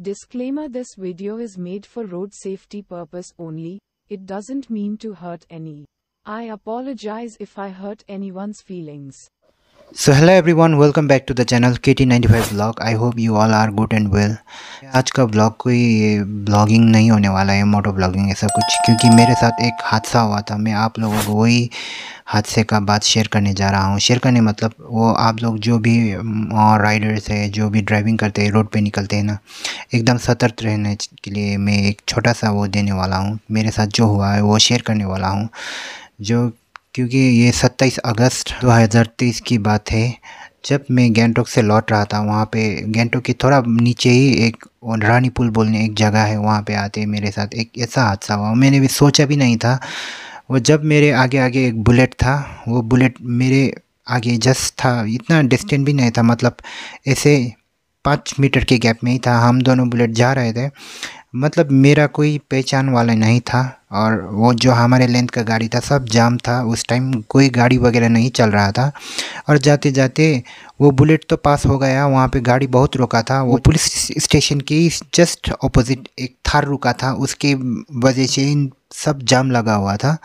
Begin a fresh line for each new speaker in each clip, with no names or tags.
Disclaimer This video is made for road safety purpose only, it doesn't mean to hurt any. I apologize if I hurt anyone's feelings. So hello everyone welcome back to the channel K T ninety five blog I hope you all are good and well आज का blog कोई blogging नहीं होने वाला है मोटो blogging ऐसा कुछ क्योंकि मेरे साथ एक हादसा हुआ था मैं आप लोगों को वही हादसे का बात शेयर करने जा रहा हूँ शेयर करने मतलब वो आप लोग जो भी राइडर्स है जो भी ड्राइविंग करते हैं रोड पर निकलते हैं ना एकदम सतर्क रहने के लिए मैं एक छोटा सा वो देने वाला हूँ मेरे साथ जो हुआ है वो शेयर करने वाला हूँ जो क्योंकि ये 27 अगस्त 2023 की बात है जब मैं गेंटोक से लौट रहा था वहाँ पे गेंटोक के थोड़ा नीचे ही एक रानी पुल बोलने एक जगह है वहाँ पे आते मेरे साथ एक ऐसा हादसा हुआ मैंने भी सोचा भी नहीं था वो जब मेरे आगे आगे एक बुलेट था वो बुलेट मेरे आगे जस्ट था इतना डिस्टेंस भी नहीं था मतलब ऐसे पाँच मीटर के गैप में ही था हम दोनों बुलेट जा रहे थे मतलब मेरा कोई पहचान वाला नहीं था और वो जो हमारे लेंथ का गाड़ी था सब जाम था उस टाइम कोई गाड़ी वगैरह नहीं चल रहा था और जाते जाते वो बुलेट तो पास हो गया वहाँ पे गाड़ी बहुत रुका था वो पुलिस स्टेशन की जस्ट ऑपोजिट एक थार रुका था उसके वजह से इन सब जाम लगा हुआ था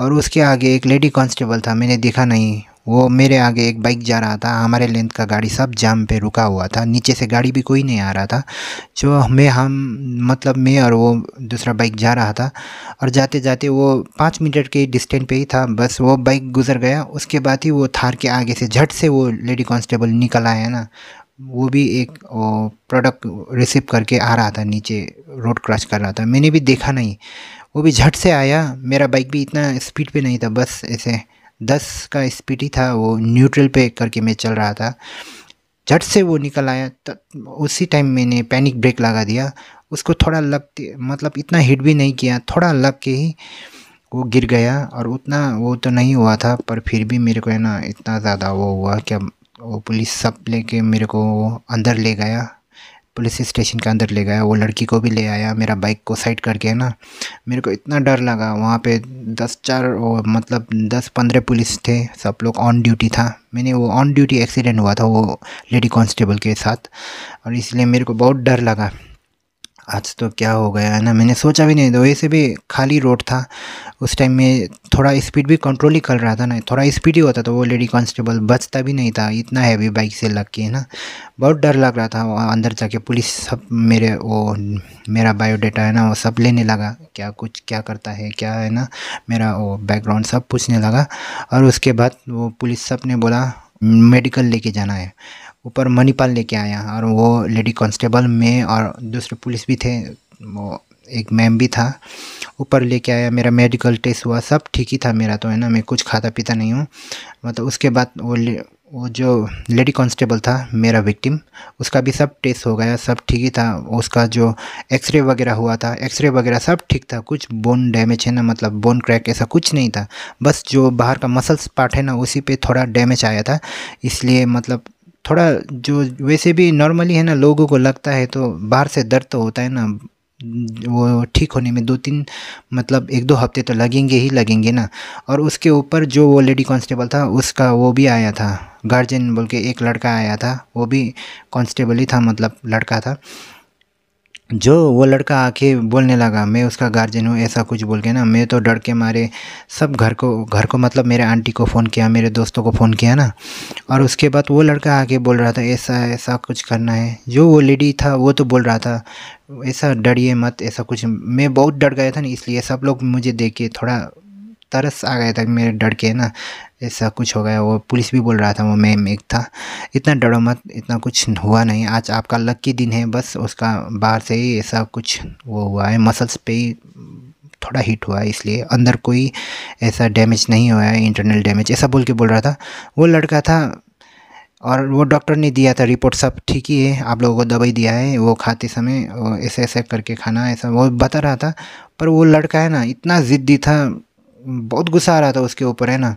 और उसके आगे एक लेडी कांस्टेबल था मैंने देखा नहीं वो मेरे आगे एक बाइक जा रहा था हमारे लेंथ का गाड़ी सब जाम पे रुका हुआ था नीचे से गाड़ी भी कोई नहीं आ रहा था जो हमें हम मतलब मैं और वो दूसरा बाइक जा रहा था और जाते जाते वो पाँच मीटर के डिस्टेंस पे ही था बस वो बाइक गुजर गया उसके बाद ही वो थार के आगे से झट से वो लेडी कॉन्स्टेबल निकल आया ना वो भी एक प्रोडक्ट रिसीव करके आ रहा था नीचे रोड क्रॉस कर रहा था मैंने भी देखा नहीं वो भी झट से आया मेरा बाइक भी इतना स्पीड पे नहीं था बस ऐसे दस का स्पीड ही था वो न्यूट्रल पे करके मैं चल रहा था झट से वो निकल आया तो उसी टाइम मैंने पैनिक ब्रेक लगा दिया उसको थोड़ा लग मतलब इतना हिट भी नहीं किया थोड़ा लग के ही वो गिर गया और उतना वो तो नहीं हुआ था पर फिर भी मेरे को है ना इतना ज़्यादा वो हुआ कि वो पुलिस सब लेके मेरे को अंदर ले गया पुलिस स्टेशन के अंदर ले गया वो लड़की को भी ले आया मेरा बाइक को साइड करके है ना मेरे को इतना डर लगा वहाँ पे दस चार वो मतलब दस पंद्रह पुलिस थे सब लोग ऑन ड्यूटी था मैंने वो ऑन ड्यूटी एक्सीडेंट हुआ था वो लेडी कांस्टेबल के साथ और इसलिए मेरे को बहुत डर लगा आज तो क्या हो गया है ना मैंने सोचा भी नहीं था तो वैसे भी खाली रोड था उस टाइम में थोड़ा स्पीड भी कंट्रोल ही कर रहा था ना थोड़ा स्पीड ही होता तो वो लेडी कांस्टेबल बचता भी नहीं था इतना हैवी बाइक से लग के ना बहुत डर लग रहा था वहाँ अंदर जाके पुलिस सब मेरे वो मेरा बायोडाटा है ना वो सब लेने लगा क्या कुछ क्या करता है क्या है ना मेरा वो बैकग्राउंड सब पूछने लगा और उसके बाद वो पुलिस सब ने बोला मेडिकल लेके जाना है ऊपर मणिपाल लेके आया और वो लेडी कांस्टेबल में और दूसरे पुलिस भी थे वो एक मैम भी था ऊपर लेके आया मेरा मेडिकल टेस्ट हुआ सब ठीक ही था मेरा तो है ना मैं कुछ खाता पीता नहीं हूँ मतलब उसके बाद वो वो जो लेडी कांस्टेबल था मेरा विक्टिम उसका भी सब टेस्ट हो गया सब ठीक ही था उसका जो एक्सरे वगैरह हुआ था एक्सरे वगैरह सब ठीक था कुछ बोन डैमेज है ना मतलब बोन क्रैक ऐसा कुछ नहीं था बस जो बाहर का मसल्स पार्ट है ना उसी पे थोड़ा डैमेज आया था इसलिए मतलब थोड़ा जो वैसे भी नॉर्मली है ना लोगों को लगता है तो बाहर से दर्द तो होता है ना वो ठीक होने में दो तीन मतलब एक दो हफ्ते तो लगेंगे ही लगेंगे ना और उसके ऊपर जो वो लेडी कांस्टेबल था उसका वो भी आया था गार्जियन बोल के एक लड़का आया था वो भी कांस्टेबल ही था मतलब लड़का था जो वो लड़का आके बोलने लगा मैं उसका गार्जियन हूँ ऐसा कुछ बोल के ना मैं तो डर के मारे सब घर को घर को मतलब मेरे आंटी को फ़ोन किया मेरे दोस्तों को फ़ोन किया ना और उसके बाद वो लड़का आके बोल रहा था ऐसा ऐसा कुछ करना है जो वो लेडी था वो तो बोल रहा था ऐसा डरिए मत ऐसा कुछ मैं बहुत डर गया था ना इसलिए सब लोग मुझे देख के थोड़ा तरस आ गया था मेरे डर के ना ऐसा कुछ हो गया वो पुलिस भी बोल रहा था वो मैम एक था इतना डरो मत इतना कुछ हुआ नहीं आज आपका लक्की दिन है बस उसका बाहर से ही ऐसा कुछ वो हुआ है मसल्स पे ही थोड़ा हीट हुआ है इसलिए अंदर कोई ऐसा डैमेज नहीं हुआ है इंटरनल डैमेज ऐसा बोल के बोल रहा था वो लड़का था और वो डॉक्टर ने दिया था रिपोर्ट सब ठीक ही है आप लोगों को दवाई दिया है वो खाते समय ऐसे ऐसे करके खाना ऐसा वो बता रहा था पर वो लड़का है ना इतना ज़िद्दी था बहुत गुस्सा आ रहा था उसके ऊपर है ना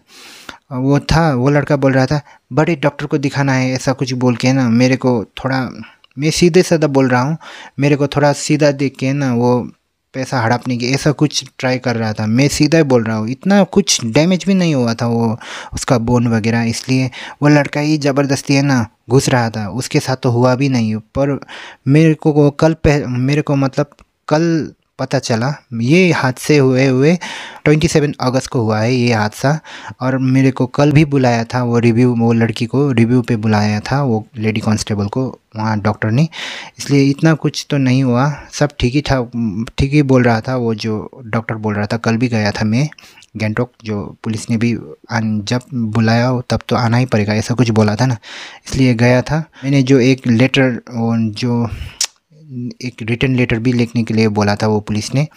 वो था वो लड़का बोल रहा था बड़े डॉक्टर को दिखाना है ऐसा कुछ बोल के ना मेरे को थोड़ा मैं सीधे साधा बोल रहा हूँ मेरे को थोड़ा सीधा देख के ना वो पैसा हड़पने की ऐसा कुछ ट्राई कर रहा था मैं सीधा ही बोल रहा हूँ इतना कुछ डैमेज भी नहीं हुआ था वो उसका बोन वगैरह इसलिए वो लड़का ही ज़बरदस्ती है ना घुस रहा था उसके साथ तो हुआ भी नहीं पर मेरे को कल पह मेरे को मतलब कल पता चला ये हादसे हुए हुए 27 अगस्त को हुआ है ये हादसा और मेरे को कल भी बुलाया था वो रिव्यू वो लड़की को रिव्यू पे बुलाया था वो लेडी कांस्टेबल को वहाँ डॉक्टर ने इसलिए इतना कुछ तो नहीं हुआ सब ठीक ही था ठीक ही बोल रहा था वो जो डॉक्टर बोल रहा था कल भी गया था मैं गेंटोक जो पुलिस ने भी जब बुलाया हो तब तो आना ही पड़ेगा ऐसा कुछ बोला था ना इसलिए गया था मैंने जो एक लेटर जो एक रिटर्न लेटर भी लिखने के लिए बोला था वो पुलिस ने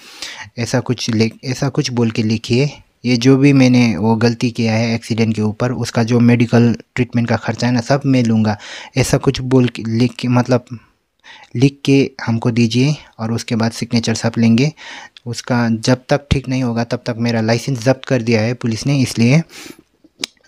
ऐसा कुछ ले ऐसा कुछ बोल के लिखिए ये जो भी मैंने वो गलती किया है एक्सीडेंट के ऊपर उसका जो मेडिकल ट्रीटमेंट का खर्चा है ना सब मैं लूँगा ऐसा कुछ बोल के लिख के मतलब लिख के हमको दीजिए और उसके बाद सिग्नेचर सब लेंगे उसका जब तक ठीक नहीं होगा तब तक मेरा लाइसेंस जब्त कर दिया है पुलिस ने इसलिए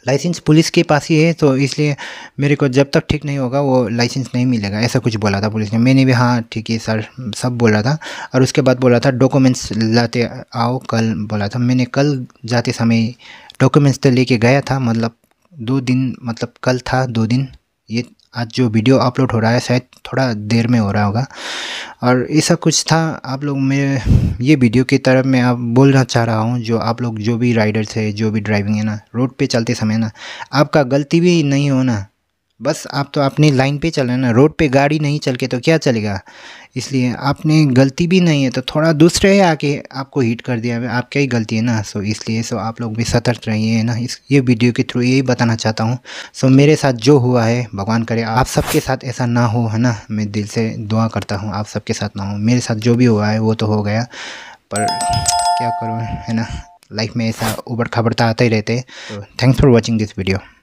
लाइसेंस पुलिस के पास ही है तो इसलिए मेरे को जब तक ठीक नहीं होगा वो लाइसेंस नहीं मिलेगा ऐसा कुछ बोला था पुलिस ने मैंने भी हाँ ठीक है सर सब बोला था और उसके बाद बोला था डॉक्यूमेंट्स लाते आओ कल बोला था मैंने कल जाते समय डॉक्यूमेंट्स तो लेके गया था मतलब दो दिन मतलब कल था दो दिन ये आज जो वीडियो अपलोड हो रहा है शायद थोड़ा देर में हो रहा होगा और ऐसा कुछ था आप लोग मैं ये वीडियो की तरफ मैं आप बोलना चाह रहा हूँ जो आप लोग जो भी राइडर्स है जो भी ड्राइविंग है ना रोड पे चलते समय ना आपका गलती भी नहीं हो ना बस आप तो अपनी लाइन पे हैं ना रोड पे गाड़ी नहीं चल के तो क्या चलेगा इसलिए आपने गलती भी नहीं है तो थोड़ा दूसरे आके आपको हीट कर दिया आपका ही गलती है ना सो इसलिए सो आप लोग भी सतर्क रहिए ना इस ये वीडियो के थ्रू यही बताना चाहता हूँ सो मेरे साथ जो हुआ है भगवान करे आप सबके साथ ऐसा ना हो है ना मैं दिल से दुआ करता हूँ आप सबके साथ ना हो मेरे साथ जो भी हुआ है वो तो हो गया पर क्या करूँ है ना लाइफ में ऐसा उबड़ खबड़ता आते ही रहते हैं thanks for watching this video